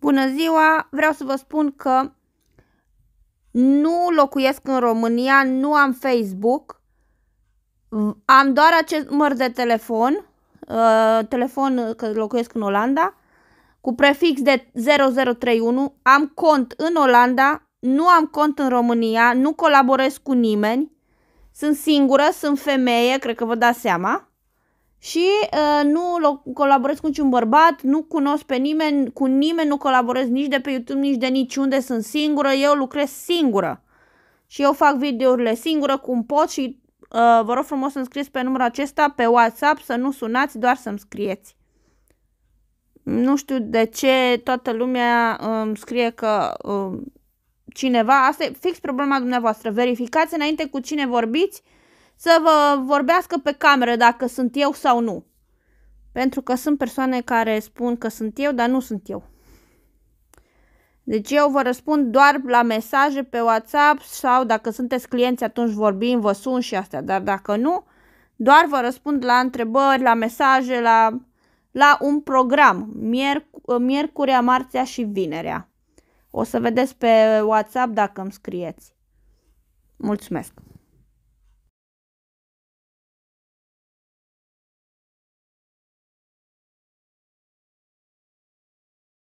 Bună ziua! Vreau să vă spun că nu locuiesc în România, nu am Facebook, am doar acest număr de telefon, uh, telefon că locuiesc în Olanda, cu prefix de 0031, am cont în Olanda, nu am cont în România, nu colaborez cu nimeni, sunt singură, sunt femeie, cred că vă dați seama și uh, nu colaborez cu niciun bărbat, nu cunosc pe nimeni, cu nimeni nu colaborez nici de pe YouTube, nici de niciunde, sunt singură, eu lucrez singură. Și eu fac videourile singură cum pot și uh, vă rog frumos să-mi scrieți pe numărul acesta pe WhatsApp, să nu sunați, doar să-mi scrieți. Nu știu de ce toată lumea îmi um, scrie că uh, cineva, asta e fix problema dumneavoastră, verificați înainte cu cine vorbiți, uh, să vă vorbească pe cameră dacă sunt eu sau nu. Pentru că sunt persoane care spun că sunt eu, dar nu sunt eu. Deci eu vă răspund doar la mesaje pe WhatsApp sau dacă sunteți clienți atunci vorbim, vă sun și astea, dar dacă nu, doar vă răspund la întrebări, la mesaje, la, la un program, mierc- miercurea, marțea și vinerea. O să vedeți pe WhatsApp dacă îmi scrieți. Mulțumesc!